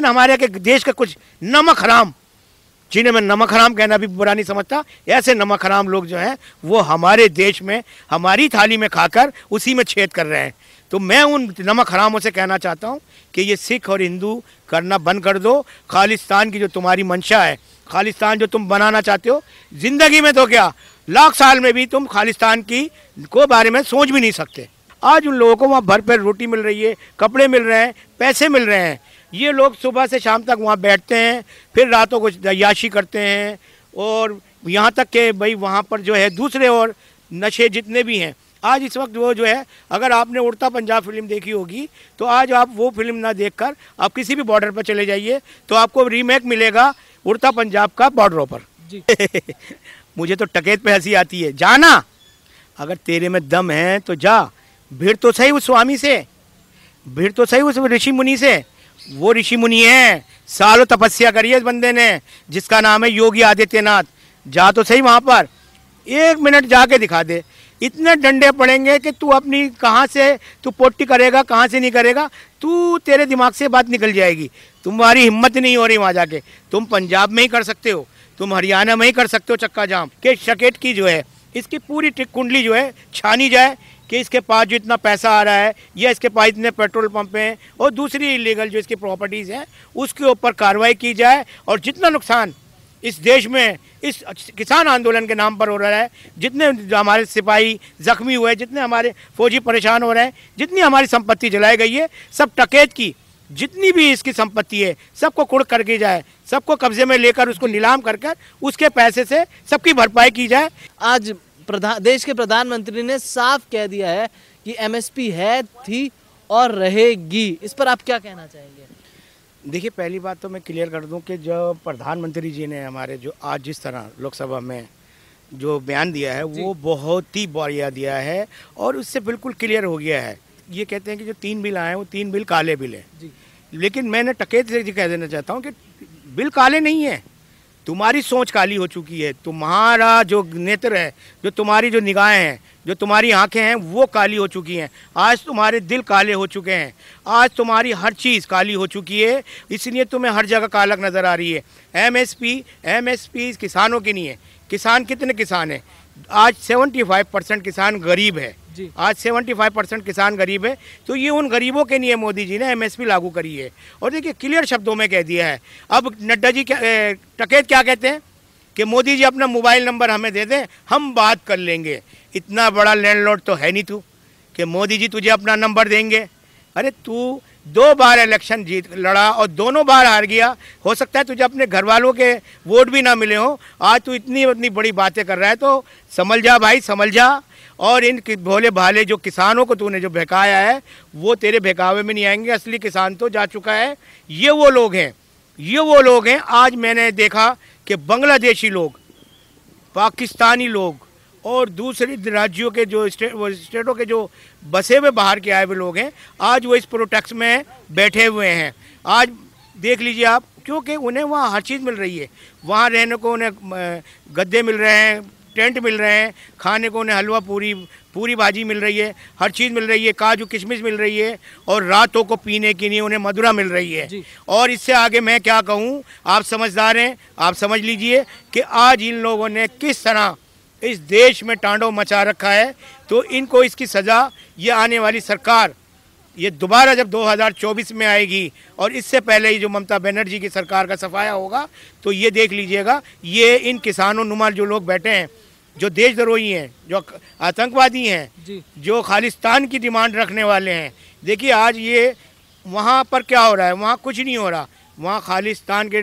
लेकिन हमारे के देश का कुछ नमक हराम जिन्हें मैं नमक हराम कहना भी बुरा नहीं समझता ऐसे नमक हराम लोग जो हैं वो हमारे देश में हमारी थाली में खाकर उसी में छेद कर रहे हैं तो मैं उन नमक हरामों से कहना चाहता हूँ कि ये सिख और हिंदू करना बंद कर दो खालिस्तान की जो तुम्हारी मंशा है खालिस्तान जो तुम बनाना चाहते हो ज़िंदगी में तो क्या लाख साल में भी तुम खालिस्तान की को बारे में सोच भी नहीं सकते आज उन लोगों को वहाँ भर पर रोटी मिल रही है कपड़े मिल रहे हैं पैसे मिल रहे हैं ये लोग सुबह से शाम तक वहाँ बैठते हैं फिर रातों को याशी करते हैं और यहाँ तक के भाई वहाँ पर जो है दूसरे और नशे जितने भी हैं आज इस वक्त वो जो है अगर आपने उड़ता पंजाब फिल्म देखी होगी तो आज आप वो फिल्म ना देखकर आप किसी भी बॉर्डर पर चले जाइए तो आपको रीमेक मिलेगा उड़ता पंजाब का बॉर्डरों पर जी मुझे तो टकेत पे हंसी आती है जाना अगर तेरे में दम है तो जा भीड़ तो सही उस स्वामी से भीड़ तो सही उस ऋषि मुनि से वो ऋषि मुनि है सालों तपस्या करी है इस बंदे ने जिसका नाम है योगी आदित्यनाथ जा तो सही वहाँ पर एक मिनट जाके दिखा दे इतने डंडे पड़ेंगे कि तू अपनी कहाँ से तू पोटी करेगा कहाँ से नहीं करेगा तू तेरे दिमाग से बात निकल जाएगी तुम्हारी हिम्मत नहीं हो रही वहाँ जाके तुम पंजाब में ही कर सकते हो तुम हरियाणा में ही कर सकते हो चक्का जाम के शकेट की जो है इसकी पूरी कुंडली जो है छानी जाए कि इसके पास जो इतना पैसा आ रहा है या इसके पास इतने पेट्रोल पंप हैं और दूसरी इलीगल जो इसकी प्रॉपर्टीज़ हैं उसके ऊपर कार्रवाई की जाए और जितना नुकसान इस देश में इस किसान आंदोलन के नाम पर हो रहा है जितने हमारे सिपाही जख्मी हुए जितने हमारे फौजी परेशान हो रहे हैं जितनी हमारी संपत्ति जलाई गई है सब टकेत की जितनी भी इसकी संपत्ति है सबको कुड़ करके जाए सबको कब्जे में लेकर उसको नीलाम कर कर उसके पैसे से सबकी भरपाई की जाए आज प्रधान देश के प्रधानमंत्री ने साफ कह दिया है कि एमएसपी है थी और रहेगी इस पर आप क्या कहना चाहेंगे देखिए पहली बात तो मैं क्लियर कर दूं कि जो प्रधानमंत्री जी ने हमारे जो आज जिस तरह लोकसभा में जो बयान दिया है वो बहुत ही बढ़िया दिया है और उससे बिल्कुल क्लियर हो गया है ये कहते हैं कि जो तीन बिल आए हैं वो तीन बिल काले बिल हैं लेकिन मैंने टकेत से कह देना चाहता हूँ कि बिल काले नहीं है तुम्हारी सोच काली हो चुकी है तुम्हारा जो नेत्र है जो तुम्हारी जो निगाहें हैं जो तुम्हारी आंखें हैं वो काली हो चुकी हैं आज तुम्हारे दिल काले हो चुके हैं आज तुम्हारी हर चीज़ काली हो चुकी है इसलिए तुम्हें हर जगह कालक नज़र आ रही है एमएसपी एमएसपी किसानों के नहीं है किसान कितने किसान हैं आज 75 परसेंट किसान गरीब है आज 75 परसेंट किसान गरीब है तो ये उन गरीबों के लिए मोदी जी ने एमएसपी लागू करी है और देखिए क्लियर शब्दों में कह दिया है अब नड्डा जी क्या टकेत क्या कहते हैं कि मोदी जी अपना मोबाइल नंबर हमें दे दें हम बात कर लेंगे इतना बड़ा लैंड तो है नहीं तू कि मोदी जी तुझे अपना नंबर देंगे अरे तू दो बार इलेक्शन जीत लड़ा और दोनों बार हार गया हो सकता है तुझे अपने घर वालों के वोट भी ना मिले हों आज तू इतनी इतनी बड़ी बातें कर रहा है तो समझ जा भाई समझ जा और इन भोले भाले जो किसानों को तूने जो बहकाया है वो तेरे बहकावे में नहीं आएंगे असली किसान तो जा चुका है ये वो लोग हैं ये वो लोग हैं आज मैंने देखा कि बांग्लादेशी लोग पाकिस्तानी लोग और दूसरे राज्यों के जो स्टेटों के जो बसे हुए बाहर के आए हुए लोग हैं आज वो इस प्रोटेक्स में बैठे हुए हैं आज देख लीजिए आप क्योंकि उन्हें वहाँ हर चीज़ मिल रही है वहाँ रहने को उन्हें गद्दे मिल रहे हैं टेंट मिल रहे हैं खाने को उन्हें हलवा पूरी पूरी भाजी मिल रही है हर चीज़ मिल रही है काजू किशमिश मिल रही है और रातों को पीने के लिए उन्हें मधुरा मिल रही है और इससे आगे मैं क्या कहूँ आप समझदार हैं आप समझ लीजिए कि आज इन लोगों ने किस तरह इस देश में टांडो मचा रखा है तो इनको इसकी सज़ा ये आने वाली सरकार ये दोबारा जब 2024 में आएगी और इससे पहले ही जो ममता बनर्जी की सरकार का सफाया होगा तो ये देख लीजिएगा ये इन किसानों नुमा जो लोग बैठे हैं जो देशद्रोही हैं जो आतंकवादी हैं जो खालिस्तान की डिमांड रखने वाले हैं देखिए आज ये वहाँ पर क्या हो रहा है वहाँ कुछ नहीं हो रहा वहाँ खालिस्तान के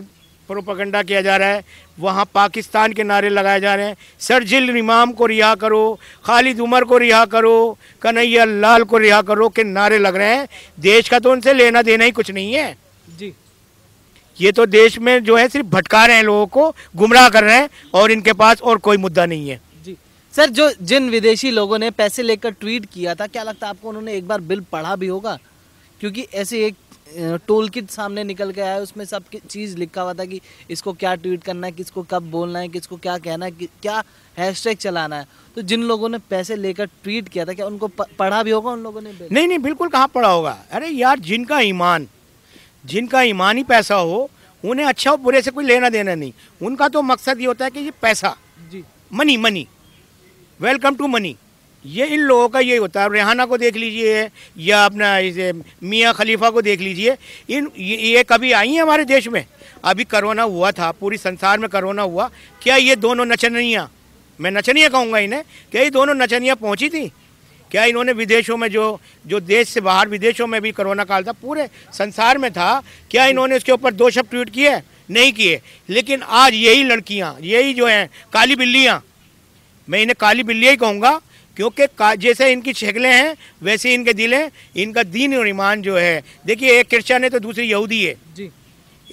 प्रोपगंडा किया जा रहा है वहाँ पाकिस्तान के नारे लगाए जा रहे हैं सरजिल इमाम को रिहा करो खालिद उमर को रिहा करो कन्हैया लाल को रिहा करो के नारे लग रहे हैं देश का तो उनसे लेना देना ही कुछ नहीं है जी ये तो देश में जो है सिर्फ भटका रहे हैं लोगों को गुमराह कर रहे हैं और इनके पास और कोई मुद्दा नहीं है सर जो जिन विदेशी लोगों ने पैसे लेकर ट्वीट किया था क्या लगता है आपको उन्होंने एक बार बिल पढ़ा भी होगा क्योंकि ऐसे एक टोल किट सामने निकल के आया उसमें सब चीज़ लिखा हुआ था कि इसको क्या ट्वीट करना है किसको कब बोलना है किसको क्या कहना है क्या हैशटैग चलाना है तो जिन लोगों ने पैसे लेकर ट्वीट किया था क्या उनको पढ़ा भी होगा उन लोगों ने नहीं नहीं बिल्कुल कहाँ पढ़ा होगा अरे यार जिनका ईमान जिनका ईमान ही पैसा हो उन्हें अच्छा हो बुरे से कोई लेना देना नहीं उनका तो मकसद ये होता है कि ये पैसा जी money money welcome to money ये इन लोगों का यही होता है रेहाना को देख लीजिए या अपना इसे मियाँ खलीफा को देख लीजिए इन ये, ये कभी आई हैं हमारे देश में अभी करोना हुआ था पूरी संसार में करोना हुआ क्या ये दोनों नचनियाँ मैं नचनियाँ कहूँगा इन्हें क्या ये दोनों नचनियाँ पहुँची थी क्या इन्होंने विदेशों में जो जो देश से बाहर विदेशों में भी करोना काल था पूरे संसार में था क्या इन्होंने उसके ऊपर दो शब्द ट्वीट किए नहीं किए लेकिन आज यही लड़कियाँ यही जो हैं काली बिल्लियाँ मैं इन्हें काली बिल्ली ही कहूँगा क्योंकि जैसे इनकी शक्लें हैं वैसे इनके दिल हैं इनका दीन और ईमान जो है देखिए एक क्रिश्चन है तो दूसरी यहूदी है जी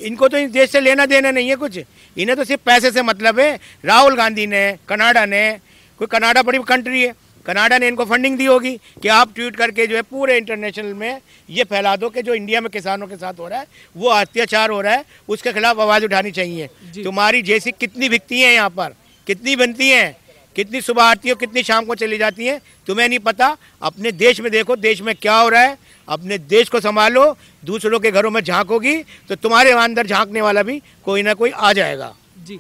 इनको तो इस देश से लेना देना नहीं है कुछ इन्हें तो सिर्फ पैसे से मतलब है राहुल गांधी ने कनाडा ने कोई कनाडा बड़ी कंट्री है कनाडा ने इनको फंडिंग दी होगी कि आप ट्वीट करके जो है पूरे इंटरनेशनल में ये फैला दो कि जो इंडिया में किसानों के साथ हो रहा है वो अत्याचार हो रहा है उसके खिलाफ आवाज़ उठानी चाहिए तुम्हारी जैसी कितनी भिकती हैं यहाँ पर कितनी बनती हैं कितनी सुबह आती है कितनी शाम को चली जाती हैं तुम्हें नहीं पता अपने देश में देखो देश में क्या हो रहा है अपने देश को संभालो दूसरों के घरों में झांकोगी तो तुम्हारे अंदर झांकने वाला भी कोई ना कोई आ जाएगा जी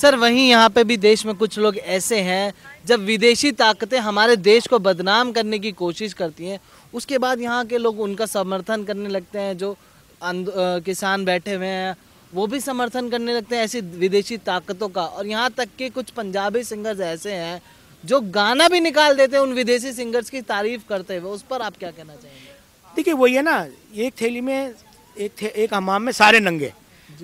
सर वहीं यहाँ पे भी देश में कुछ लोग ऐसे हैं जब विदेशी ताकतें हमारे देश को बदनाम करने की कोशिश करती हैं उसके बाद यहाँ के लोग उनका समर्थन करने लगते हैं जो किसान बैठे हुए हैं वो भी समर्थन करने लगते हैं ऐसी विदेशी ताकतों का और यहाँ तक कि कुछ पंजाबी सिंगर्स ऐसे हैं जो गाना भी निकाल देते हैं उन विदेशी सिंगर्स की तारीफ करते हुए उस पर आप क्या कहना चाहेंगे देखिए वही है ना एक थैली में एक थे, एक हमाम में सारे नंगे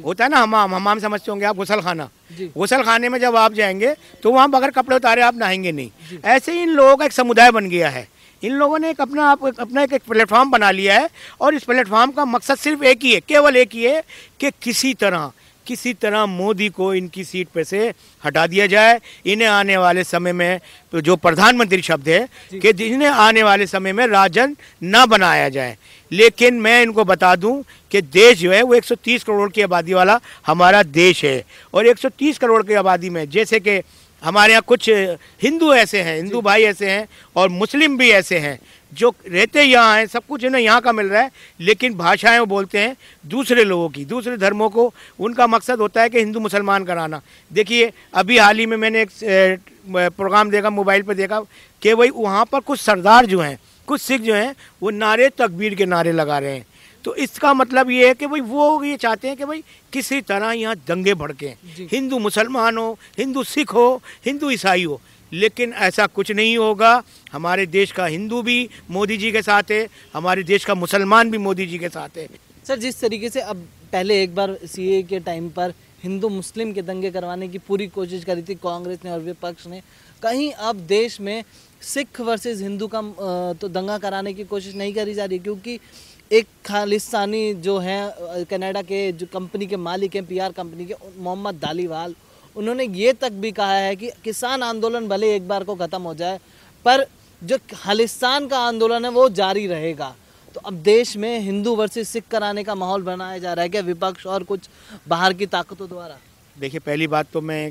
होता है ना हमाम हमाम समझते होंगे आप गुसल खाना गुसल खाने में जब आप जाएंगे तो वहाँ बगैर कपड़े उतारे आप नहाएंगे नहीं ऐसे ही इन लोगों का एक समुदाय बन गया है इन लोगों ने एक अपना आप अपना एक, एक प्लेटफॉर्म बना लिया है और इस प्लेटफॉर्म का मकसद सिर्फ एक ही है केवल एक ही है कि किसी तरह किसी तरह मोदी को इनकी सीट पे से हटा दिया जाए इन्हें आने वाले समय में जो प्रधानमंत्री शब्द है कि जिन्हें आने वाले समय में राजन ना बनाया जाए लेकिन मैं इनको बता दूं कि देश जो है वो 130 करोड़ की आबादी वाला हमारा देश है और 130 करोड़ की आबादी में जैसे कि हमारे यहाँ कुछ हिंदू ऐसे हैं हिंदू भाई ऐसे हैं और मुस्लिम भी ऐसे हैं जो रहते यहाँ हैं सब कुछ इन्हें यहाँ का मिल रहा है लेकिन भाषाएं वो बोलते हैं दूसरे लोगों की दूसरे धर्मों को उनका मकसद होता है कि हिंदू मुसलमान कराना देखिए अभी हाल ही में मैंने एक प्रोग्राम देखा मोबाइल पर देखा कि भाई वहाँ पर कुछ सरदार जो हैं कुछ सिख जो हैं वो नारे तकबीर के नारे लगा रहे हैं तो इसका मतलब ये है कि भाई वो ये चाहते हैं कि भाई किसी तरह यहाँ दंगे भड़के हिंदू मुसलमान हो हिंदू सिख हो हिंदू ईसाई हो लेकिन ऐसा कुछ नहीं होगा हमारे देश का हिंदू भी मोदी जी के साथ है हमारे देश का मुसलमान भी मोदी जी के साथ है सर जिस तरीके से अब पहले एक बार सीए के टाइम पर हिंदू मुस्लिम के दंगे करवाने की पूरी कोशिश करी थी कांग्रेस ने और विपक्ष ने कहीं अब देश में सिख वर्सेस हिंदू का तो दंगा कराने की कोशिश नहीं करी जा रही क्योंकि एक खालिस्तानी जो है कनाडा के जो कंपनी के मालिक हैं पीआर कंपनी के मोहम्मद दालीवाल उन्होंने ये तक भी कहा है कि किसान आंदोलन भले एक बार को ख़त्म हो जाए पर जो खालिस्तान का आंदोलन है वो जारी रहेगा तो अब देश में हिंदू वर्सेज सिख कराने का माहौल बनाया जा रहा है क्या विपक्ष और कुछ बाहर की ताकतों द्वारा देखिए पहली बात तो मैं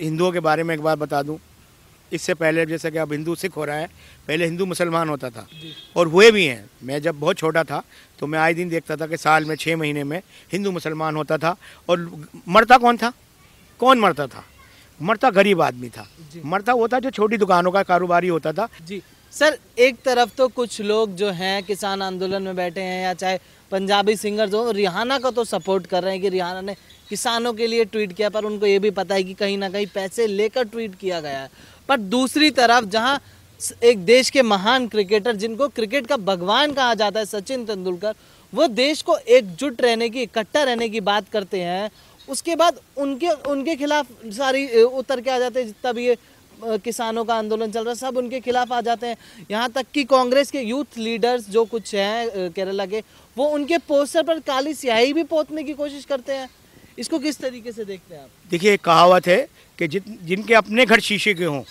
हिंदुओं के बारे में एक बार बता दूं इससे पहले जैसे कि अब हिंदू सिख हो रहा है पहले हिंदू मुसलमान होता था और हुए भी हैं मैं जब बहुत छोटा था तो मैं आए दिन देखता था कि साल में छः महीने में हिंदू मुसलमान होता था और मरता कौन था कौन मरता था मरता गरीब आदमी था मरता वो था जो छोटी दुकानों का कारोबारी होता था जी सर एक तरफ तो कुछ लोग जो हैं किसान आंदोलन में बैठे हैं या चाहे पंजाबी सिंगर जो रिहाना का तो सपोर्ट कर रहे हैं कि रिहाना ने किसानों के लिए ट्वीट किया पर उनको ये भी पता है कि कहीं ना कहीं पैसे लेकर ट्वीट किया गया है पर दूसरी तरफ जहाँ एक देश के महान क्रिकेटर जिनको क्रिकेट का भगवान कहा जाता है सचिन तेंदुलकर वो देश को एकजुट रहने की इकट्ठा रहने की बात करते हैं उसके बाद उनके उनके खिलाफ सारी उतर के आ जाते हैं जितना भी ये किसानों का आंदोलन चल रहा है सब उनके खिलाफ आ जाते हैं यहाँ तक कि कांग्रेस के यूथ लीडर्स जो कुछ हैं केरला के वो उनके पोस्टर पर काली स्याही भी पोतने की कोशिश करते हैं इसको किस तरीके से देखते हैं आप देखिए एक कहावत है कि जिन जिनके अपने घर शीशे के हों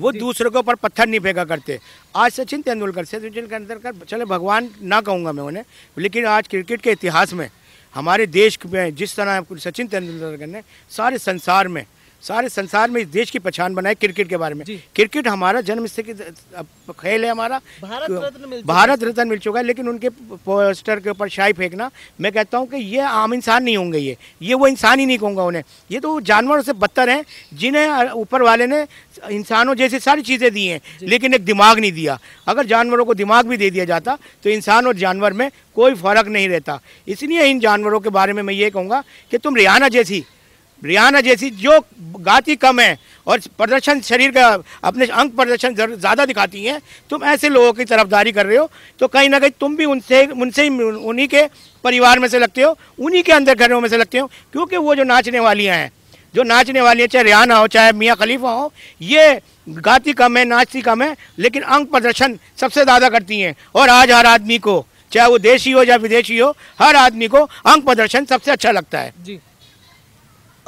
वो दूसरों के ऊपर पत्थर नहीं फेंका करते आज सचिन तेंदुलकर से सचिन तेंदुलकर चले भगवान ना कहूँगा मैं उन्हें लेकिन आज क्रिकेट के इतिहास में हमारे देश में जिस तरह सचिन तेंदुलकर ने सारे संसार में सारे संसार में इस देश की पहचान बनाए क्रिकेट के बारे में क्रिकेट हमारा जन्म से खेल है हमारा भारत रत्न भारत रत्न मिल चुका है लेकिन उनके पोस्टर के ऊपर शाही फेंकना मैं कहता हूँ कि ये आम इंसान नहीं होंगे ये ये वो इंसान ही नहीं कहूँगा उन्हें ये तो जानवरों से बदतर हैं जिन्हें ऊपर वाले ने इंसानों जैसी सारी चीज़ें दी हैं लेकिन एक दिमाग नहीं दिया अगर जानवरों को दिमाग भी दे दिया जाता तो इंसान और जानवर में कोई फ़र्क नहीं रहता इसलिए इन जानवरों के बारे में मैं ये कहूँगा कि तुम रियाना जैसी रियाना जैसी जो गाती कम है और प्रदर्शन शरीर का अपने अंग प्रदर्शन ज़्यादा दिखाती हैं तुम ऐसे लोगों की तरफदारी कर रहे हो तो कहीं ना कहीं तुम भी उनसे उनसे ही उन्हीं के परिवार में से लगते हो उन्हीं के अंदर घरों में से लगते हो क्योंकि वो जो नाचने वालियाँ हैं जो नाचने वाली है चाहे रियाना हो चाहे मियाँ खलीफा हो ये गाती कम है नाचती कम है लेकिन अंग प्रदर्शन सबसे ज़्यादा करती हैं और आज हर आदमी को चाहे वो देशी हो या विदेशी हो हर आदमी को अंग प्रदर्शन सबसे अच्छा लगता है जी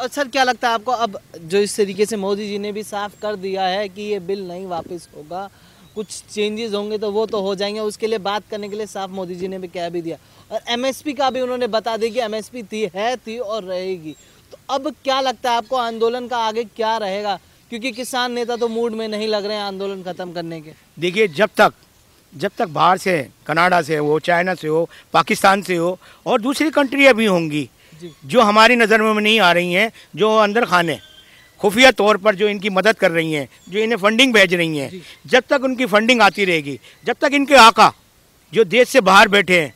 और सर क्या लगता है आपको अब जो इस तरीके से मोदी जी ने भी साफ कर दिया है कि ये बिल नहीं वापस होगा कुछ चेंजेस होंगे तो वो तो हो जाएंगे उसके लिए बात करने के लिए साफ मोदी जी ने भी कह भी दिया और एमएसपी का भी उन्होंने बता दिया कि एमएसपी थी है थी और रहेगी तो अब क्या लगता है आपको आंदोलन का आगे क्या रहेगा क्योंकि किसान नेता तो मूड में नहीं लग रहे हैं आंदोलन ख़त्म करने के देखिए जब तक जब तक बाहर से कनाडा से हो चाइना से हो पाकिस्तान से हो और दूसरी कंट्रियाँ भी होंगी जो हमारी नज़र में नहीं आ रही हैं जो अंदर खाने खुफिया तौर पर जो इनकी मदद कर रही हैं जो इन्हें फंडिंग भेज रही हैं जब तक उनकी फंडिंग आती रहेगी जब तक इनके आका जो देश से बाहर बैठे हैं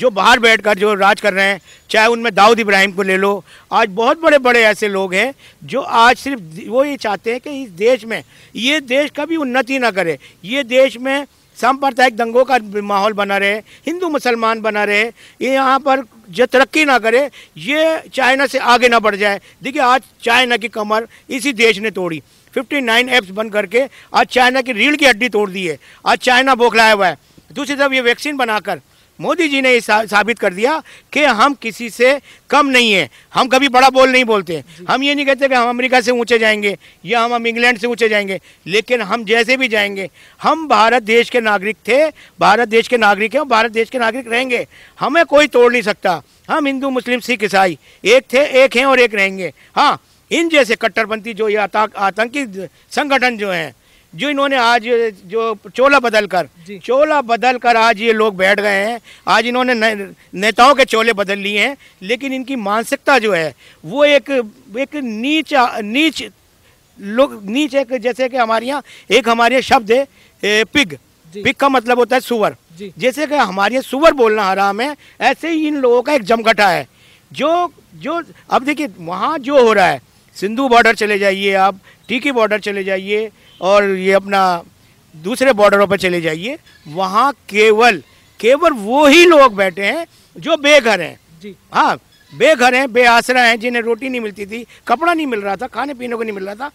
जो बाहर बैठकर जो राज कर रहे हैं चाहे उनमें दाऊद इब्राहिम को ले लो आज बहुत बड़े बड़े ऐसे लोग हैं जो आज सिर्फ वो ये चाहते हैं कि इस देश में ये देश कभी उन्नति ना करे ये देश में सांप्रदायिक दंगों का माहौल बना रहे हिंदू मुसलमान बना रहे ये यहाँ पर जो तरक्की ना करे ये चाइना से आगे ना बढ़ जाए देखिए आज चाइना की कमर इसी देश ने तोड़ी 59 एप्स बन करके आज चाइना की रीढ़ की हड्डी तोड़ दी है आज चाइना बौखलाया हुआ है दूसरी तरफ ये वैक्सीन बनाकर मोदी जी ने ये साबित कर दिया कि हम किसी से कम नहीं है हम कभी बड़ा बोल नहीं बोलते हम ये नहीं कहते कि हम अमेरिका से ऊंचे जाएंगे या हम हम इंग्लैंड से ऊंचे जाएंगे लेकिन हम जैसे भी जाएंगे हम भारत देश के नागरिक थे भारत देश के नागरिक हैं भारत देश के नागरिक रहेंगे हमें कोई तोड़ नहीं सकता हम हिंदू मुस्लिम सिख ईसाई एक थे एक हैं और एक रहेंगे हाँ इन जैसे कट्टरपंथी जो ये आतंकी संगठन जो हैं जो इन्होंने आज जो चोला बदल कर चोला बदल कर आज ये लोग बैठ गए हैं आज इन्होंने ने, नेताओं के चोले बदल लिए हैं लेकिन इनकी मानसिकता जो है वो एक एक नीच नीच लोग नीच एक जैसे कि हमारे यहाँ एक हमारे यहाँ शब्द है पिग पिग का मतलब होता है सुअर जैसे कि हमारे यहाँ सुअर बोलना हराम है ऐसे ही इन लोगों का एक जमघटा है जो जो अब देखिए वहाँ जो हो रहा है सिंधु बॉर्डर चले जाइए आप टीकी बॉर्डर चले जाइए और ये अपना दूसरे बॉर्डरों पर चले जाइए वहाँ केवल केवल वो ही लोग बैठे हैं जो बेघर हैं जी हाँ बेघर हैं बेआसरा हैं जिन्हें रोटी नहीं मिलती थी कपड़ा नहीं मिल रहा था खाने पीने को नहीं मिल रहा था